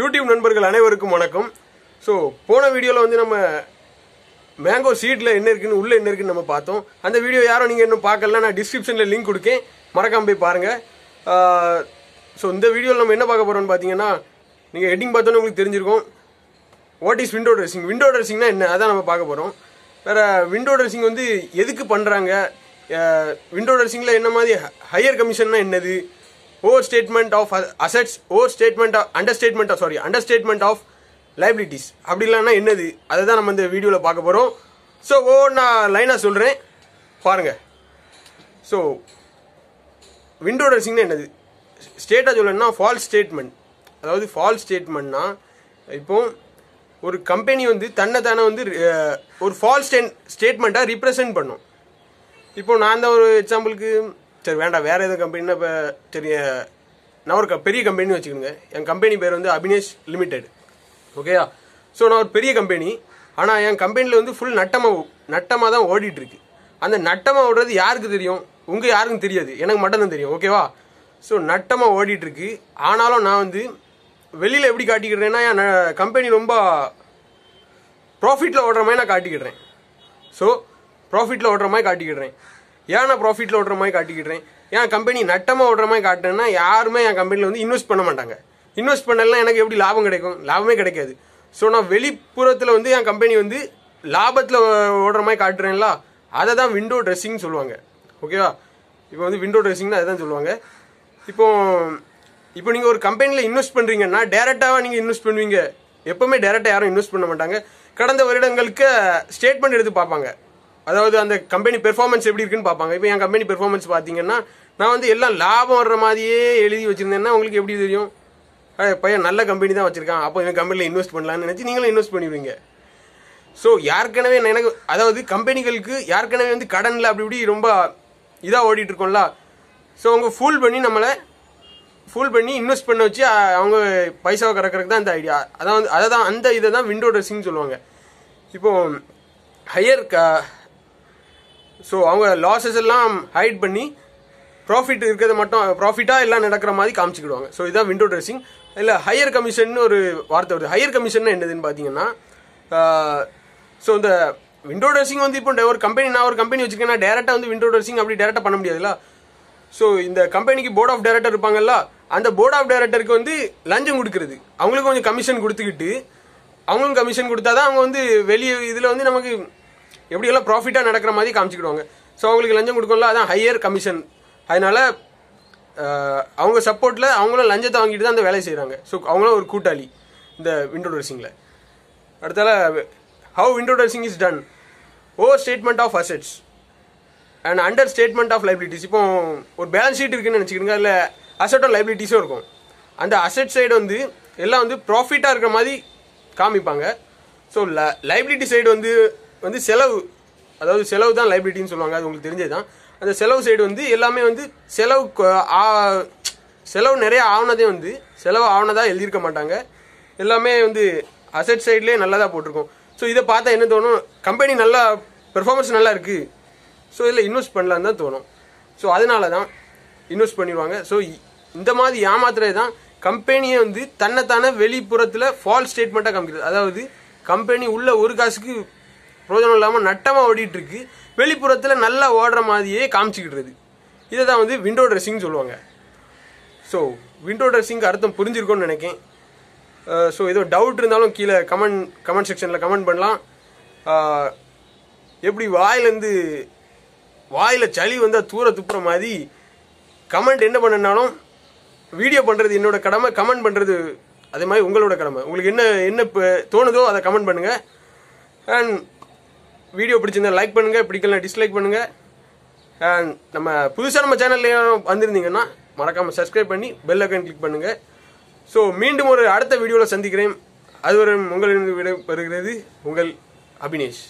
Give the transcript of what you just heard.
YouTube நண்பர்கள் அனைவருக்கும் வணக்கம் ஸோ போன வீடியோவில் வந்து நம்ம மேங்கோ சீட்டில் என்ன இருக்குன்னு உள்ளே என்ன இருக்குன்னு நம்ம பார்த்தோம் அந்த வீடியோ யாரும் நீங்கள் இன்னும் பார்க்கல நான் டிஸ்கிரிப்ஷனில் லிங்க் கொடுக்கேன் மறக்காம போய் பாருங்கள் ஸோ இந்த வீடியோவில் நம்ம என்ன பார்க்க போகிறோம்னு பார்த்தீங்கன்னா நீங்கள் ஹெட்டிங் பார்த்தோன்னே உங்களுக்கு தெரிஞ்சிருக்கோம் what is window dressing window ட்ரெஸ்ஸிங்னா என்ன அதான் நம்ம பார்க்க போகிறோம் வேறு விண்டோ ட்ரெஸ்ஸிங் வந்து எதுக்கு பண்ணுறாங்க விண்டோ ட்ரெஸ்ஸிங்கில் என்ன மாதிரி ஹையர் கமிஷன்னா என்னது over statement of assets over statement of under statement of sorry under statement of liabilities அப்படி இல்லைன்னா என்னது அதை தான் நம்ம இந்த வீடியோவில் பார்க்க போகிறோம் ஸோ ஓ நான் லைனாக சொல்கிறேன் பாருங்கள் ஸோ விண்டோ ட்ரெஸ்ஸிங்னா என்னது ஸ்டேட்டாக சொல்லணும்னா ஃபால்ஸ் ஸ்டேட்மெண்ட் அதாவது ஃபால்ஸ் ஸ்டேட்மெண்ட்னா இப்போது ஒரு கம்பெனி வந்து தன்னை தானே வந்து ஒரு ஃபால்ஸ் ஸ்டேட்மெண்ட்டாக ரீப்ரசென்ட் பண்ணும் இப்போ நான் தான் ஒரு எக்ஸாம்பிளுக்கு சரி வேண்டாம் வேறு எதுவும் கம்பெனின்னா இப்போ சரி நான் ஒரு பெரிய கம்பெனின்னு வச்சுக்கோங்க என் கம்பெனி பேர் வந்து அபினேஷ் லிமிடெட் ஓகேயா ஸோ நான் ஒரு பெரிய கம்பெனி ஆனால் என் கம்பெனியில் வந்து ஃபுல் நட்டமாக நட்டமாக தான் ஓடிட்டுருக்கு அந்த நட்டமாக ஓடுறது யாருக்கு தெரியும் உங்கள் யாருக்கும் தெரியாது எனக்கு மட்டும்தான் தெரியும் ஓகேவா ஸோ நட்டமாக ஓடிட்டுருக்கு ஆனாலும் நான் வந்து வெளியில் எப்படி காட்டிக்கிறேன்னா என் கம்பெனி ரொம்ப ப்ராஃபிட்டில் ஓடுற மாதிரி நான் காட்டிக்கிடுறேன் ஸோ ப்ராஃபிட்டில் ஓடுற மாதிரி காட்டிக்கிடுறேன் ஏன் நான் ப்ராஃபிட்டில் ஓடுற மாதிரி காட்டிக்கிட்டேன் ஏன் கம்பெனி நட்டமாக ஓடுற மாதிரி காட்டுறேன்னா யாருமே என் கம்பெனியில் வந்து இன்வெஸ்ட் பண்ண மாட்டாங்க இன்வெஸ்ட் பண்ணலாம் எனக்கு எப்படி லாபம் கிடைக்கும் லாபமே கிடைக்காது ஸோ நான் வெளிப்புறத்தில் வந்து என் கம்பெனி வந்து லாபத்தில் ஓடுற மாதிரி காட்டுறேன்ல அதை தான் விண்டோ ட்ரெஸ்ஸிங்னு சொல்லுவாங்க ஓகேவா இப்போ வந்து விண்டோ ட்ரெஸ்ஸிங்னு அதை தான் சொல்லுவாங்க இப்போ இப்போ நீங்கள் ஒரு கம்பெனியில் இன்வெஸ்ட் பண்ணுறீங்கன்னா டேரெக்டாக நீங்கள் இன்வெஸ்ட் பண்ணுவீங்க எப்போவுமே டேரெக்டாக யாரும் இன்வெஸ்ட் பண்ண மாட்டாங்க கடந்த வருடங்களுக்கு ஸ்டேட்மெண்ட் எடுத்து பார்ப்பாங்க அதாவது அந்த கம்பெனி பெர்ஃபார்மன்ஸ் எப்படி இருக்குன்னு பார்ப்பாங்க இப்போ என் கம்பெனி பெர்ஃபார்மன்ஸ் பார்த்தீங்கன்னா நான் வந்து எல்லாம் லாபம் வர்ற மாதிரியே எழுதி வச்சுருந்தேன்னா உங்களுக்கு எப்படி தெரியும் பையன் நல்ல கம்பெனி தான் வச்சுருக்கான் அப்போ என் கம்பெனியில் இன்வெஸ்ட் பண்ணலான்னு நினச்சி நீங்களும் இன்வெஸ்ட் பண்ணுவீங்க ஸோ ஏற்கனவே எனக்கு அதாவது கம்பெனிகளுக்கு ஏற்கனவே வந்து கடனில் அப்படி இப்படி ரொம்ப இதாக ஓடிட்டு இருக்கோம்ல ஸோ அவங்க ஃபூல் பண்ணி நம்மளை ஃபுல் பண்ணி இன்வெஸ்ட் பண்ண வச்சு அவங்க பைசாவை கறக்கிறதுக்கு தான் இந்த ஐடியா அதான் வந்து அதை தான் அந்த இதை தான் விண்டோ ட்ரெஸ்ஸிங்னு சொல்லுவாங்க இப்போது ஹையர் க ஸோ அவங்க லாஸஸ் எல்லாம் ஹைட் பண்ணி ப்ராஃபிட் இருக்கிறத மட்டும் ப்ராஃபிட்டாக எல்லாம் நடக்கிற மாதிரி காமிச்சிக்கிடுவாங்க ஸோ இதுதான் விண்டோ ட்ரெஸ்ஸிங் இல்லை ஹையர் கமிஷன் ஒரு வார்த்தை வருது ஹையர் கமிஷன் என்னதுன்னு பார்த்தீங்கன்னா ஸோ இந்த விண்டோ ட்ரெஸ்ஸிங் வந்து இப்போ ஒரு கம்பெனி நான் ஒரு கம்பெனி வச்சுருக்கேன்னா டேரெக்டாக வந்து விண்டோ ட்ரெஸ்ஸிங் அப்படி டேரெக்டாக பண்ண முடியாதுல்ல ஸோ இந்த கம்பெனிக்கு போர்ட் ஆஃப் டைரக்டர் இருப்பாங்கல்ல அந்த போர்ட் ஆஃப் டைரக்டருக்கு வந்து லஞ்சம் கொடுக்குறது அவங்களுக்கு கொஞ்சம் கமிஷன் கொடுத்துக்கிட்டு அவங்களும் கமிஷன் கொடுத்தா தான் அவங்க வந்து வெளியே இதில் வந்து நமக்கு எப்படியெல்லாம் ப்ராஃபிட்டாக நடக்கிற மாதிரி காமிச்சிக்கிடுவாங்க ஸோ அவங்களுக்கு லஞ்சம் கொடுக்கணும்ல அதான் ஹையர் கமிஷன் அதனால அவங்க சப்போர்ட்டில் அவங்களும் லஞ்சத்தை வாங்கிட்டு தான் அந்த வேலையை செய்கிறாங்க ஸோ அவங்களும் ஒரு கூட்டாளி இந்த விண்டோ ட்ரெஸ்ஸிங்கில் அடுத்தால how window dressing is done over statement of assets and under statement of liabilities இப்போ ஒரு பேலன்ஸ் ஷீட் இருக்குன்னு நினச்சிக்கிறீங்க அதில் ஆஃப் லைபிலிட்டிஸும் இருக்கும் அந்த அசெட் சைடு வந்து எல்லாம் வந்து ப்ராஃபிட்டாக இருக்கிற மாதிரி காமிப்பாங்க ஸோ ல லைபிலிட்டி சைடு வந்து வந்து செலவு அதாவது செலவு தான் லைபிலிட்டின்னு சொல்லுவாங்க அது உங்களுக்கு தெரிஞ்சது தான் அந்த செலவு சைடு வந்து எல்லாமே வந்து செலவு செலவு நிறைய ஆவணதே வந்து செலவு ஆவணதாக எழுதியிருக்க மாட்டாங்க எல்லாமே வந்து அசட் சைட்லேயே நல்லா தான் போட்டிருக்கோம் ஸோ இதை பார்த்தா என்ன தோணும் கம்பெனி நல்லா பெர்ஃபார்மன்ஸ் நல்லா இருக்குது ஸோ இதில் இன்வெஸ்ட் பண்ணலான்னு தான் தோணும் ஸோ அதனால தான் இன்வெஸ்ட் பண்ணிடுவாங்க ஸோ இந்த மாதிரி ஏமாத்துறது தான் கம்பெனியை வந்து தன்னைத்தான வெளிப்புறத்தில் ஃபால்ஸ் ஸ்டேட்மெண்ட்டாக காமிக்கிறது அதாவது கம்பெனி உள்ள ஒரு காசுக்கு பிரயோஜனம் இல்லாமல் நட்டமாக ஓடிட்டுருக்கு வெளிப்புறத்தில் நல்லா ஓடுற மாதிரியே காமிச்சிக்கிட்டுருது இதை தான் வந்து விண்டோ ட்ரெஸ்ஸிங்னு சொல்லுவாங்க ஸோ விண்டோ ட்ரெஸ்ஸிங்க்கு அர்த்தம் புரிஞ்சிருக்கோன்னு நினைக்கேன் ஸோ uh, ஏதோ டவுட் இருந்தாலும் கீழே கமெண்ட் கமெண்ட் செக்ஷனில் கமெண்ட் பண்ணலாம் uh, எப்படி வாயிலேருந்து வாயில் சளி வந்தால் தூர துப்புற மாதிரி கமெண்ட் என்ன பண்ணனாலும் வீடியோ பண்ணுறது என்னோட கடமை கமெண்ட் பண்ணுறது அதே மாதிரி உங்களோட கடமை உங்களுக்கு என்ன என்ன தோணுதோ அதை கமெண்ட் பண்ணுங்கள் அண்ட் வீடியோ பிடிச்சிருந்தா லைக் பண்ணுங்க பிடிக்கலாம் டிஸ்லைக் பண்ணுங்க நம்ம புதுசாக நம்ம சேனல்ல வந்திருந்தீங்கன்னா மறக்காம சப்ஸ்கிரைப் பண்ணி பெல் ஐக்கன் கிளிக் பண்ணுங்க ஸோ மீண்டும் ஒரு அடுத்த வீடியோவில் சந்திக்கிறேன் அதுவரை உங்களிடம் விடை பெறுகிறது உங்கள் அபினேஷ்